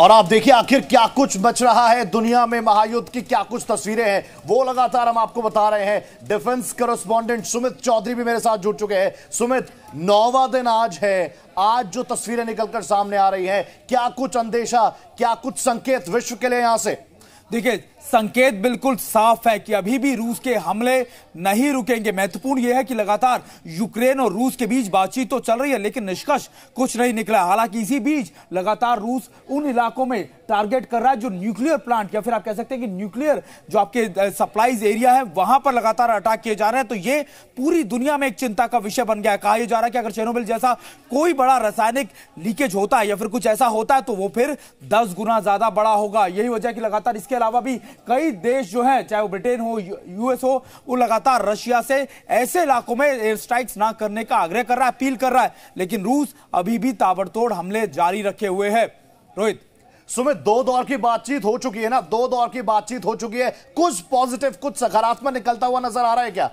और आप देखिए आखिर क्या कुछ बच रहा है दुनिया में महायुद्ध की क्या कुछ तस्वीरें हैं वो लगातार हम आपको बता रहे हैं डिफेंस करस्पॉन्डेंट सुमित चौधरी भी मेरे साथ जुड़ चुके हैं सुमित नौवा दिन आज है आज जो तस्वीरें निकलकर सामने आ रही है क्या कुछ अंदेशा क्या कुछ संकेत विश्व के लिए यहां से देखिए संकेत बिल्कुल साफ है कि अभी भी रूस के हमले नहीं रुकेंगे महत्वपूर्ण यह है कि लगातार यूक्रेन और रूस के बीच बातचीत तो चल रही है लेकिन निष्कर्ष कुछ नहीं निकला हालांकि इसी बीच लगातार रूस उन इलाकों में टारगेट कर रहा है जो न्यूक्लियर प्लांट या फिर आप कह सकते हैं कि न्यूक्लियर जो आपके सप्लाईज एरिया है वहां पर लगातार अटैक किए जा रहे हैं तो ये पूरी दुनिया में एक चिंता का विषय बन गया है कहा जा रहा है कि अगर चेनोबिल जैसा कोई बड़ा रासायनिक लीकेज होता है या फिर कुछ ऐसा होता है तो वो फिर दस गुना ज्यादा बड़ा होगा यही वजह की लगातार इसके अलावा भी कई देश जो हैं चाहे वो ब्रिटेन हो यूएस हो वो लगातार रशिया से ऐसे इलाकों में एयर स्ट्राइक्स ना करने का आग्रह कर रहा है अपील कर रहा है लेकिन रूस अभी भी ताबड़तोड़ हमले जारी रखे हुए है रोहित सुमित दो दौर की बातचीत हो चुकी है ना दो दौर की बातचीत हो चुकी है कुछ पॉजिटिव कुछ सकारात्मक निकलता हुआ नजर आ रहा है क्या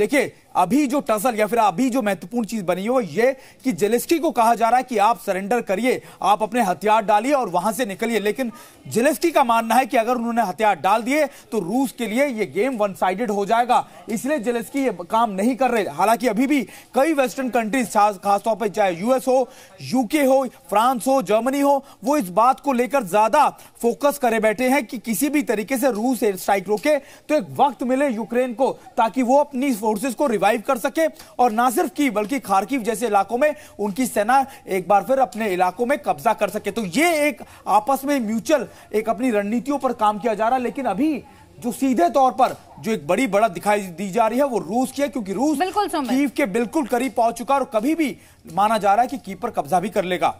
देखिए अभी जो टसल या फिर अभी जो महत्वपूर्ण चीज बनी हो ये कि जेलेस्की को कहा जा रहा है कि आप सरेंडर करिए आप अपने हथियार डालिए और वहां से निकलिए लेकिन जेलेस्की का मानना है कि अगर उन्होंने हथियार डाल दिए तो रूस के लिए ये गेम वन साइडेड हो जाएगा इसलिए जेलेस्की ये काम नहीं कर रहे हालांकि अभी भी कई वेस्टर्न कंट्रीज खासतौर पर चाहे यूएस हो यूके हो फ्रांस हो जर्मनी हो वो इस बात को लेकर ज्यादा फोकस करे बैठे हैं कि किसी भी तरीके से रूस एयर स्ट्राइक रोके तो एक वक्त मिले यूक्रेन को ताकि वो अपनी फोर्सेज को रिवाइव कर सके और ना सिर्फ की बल्कि खारकीव जैसे इलाकों में उनकी सेना एक बार फिर अपने इलाकों में कब्जा कर सके तो ये एक आपस में म्यूचुअल एक अपनी रणनीतियों पर काम किया जा रहा है लेकिन अभी जो सीधे तौर पर जो एक बड़ी बड़ा दिखाई दी जा रही है वो रूस की है क्योंकि रूस बिल्कुल कीव के बिल्कुल करीब पहुंच चुका और कभी भी माना जा रहा है कि कीपर कब्जा भी कर लेगा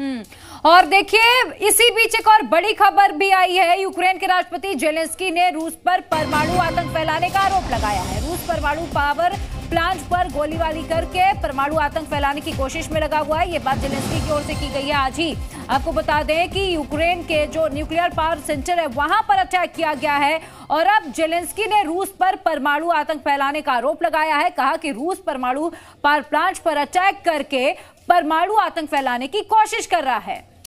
हम्म। और देखिए इसी बीच एक और बड़ी खबर भी आई है यूक्रेन के राष्ट्रपति जेलेंस्की ने रूस पर परमाणु आतंक फैलाने का आरोप लगाया है रूस परमाणु पावर प्लांट पर गोलीबारी करके परमाणु आतंक फैलाने की कोशिश में लगा हुआ है ये बात जेलेंस्की की ओर से की गई है आज ही आपको बता दें कि यूक्रेन के जो न्यूक्लियर पावर सेंटर है वहां पर अटैक किया गया है और अब जेलेंस्की ने रूस पर परमाणु आतंक फैलाने का आरोप लगाया है कहा कि रूस परमाणु पावर प्लांट पर अटैक करके परमाणु आतंक फैलाने की कोशिश कर रहा है